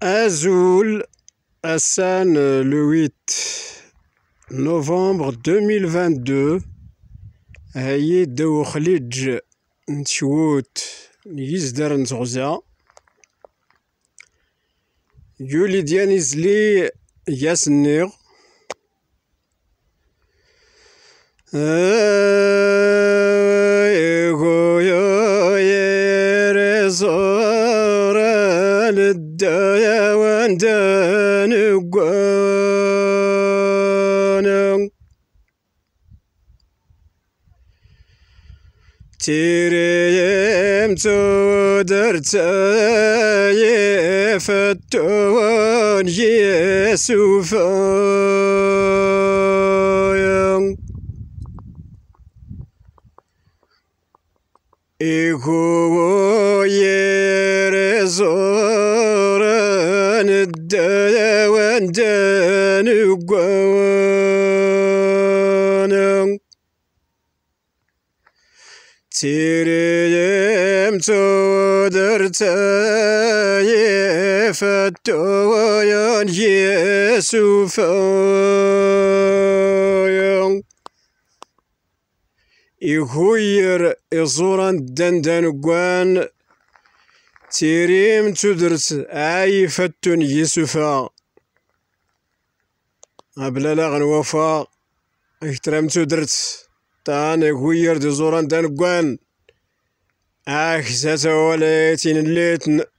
Azul Hassan le 8 novembre 2022 Aïe de Ntiwout Yisder Nzorzia Yulidian Isli Yasnir Ego Yere Zorel الدايا واندان قوانا تيريم تودر تايف التوان يسوفايا إخوه ودا وندان وقوانا تيريم تودر تايفتوين يسوفاين يغير إزوران دندان قوان تيريم تدرت اي فتن يسفا أبلا لا غنوفا احترام تدرت تان غير دي زوران دان قوان اخ وليتين الليتن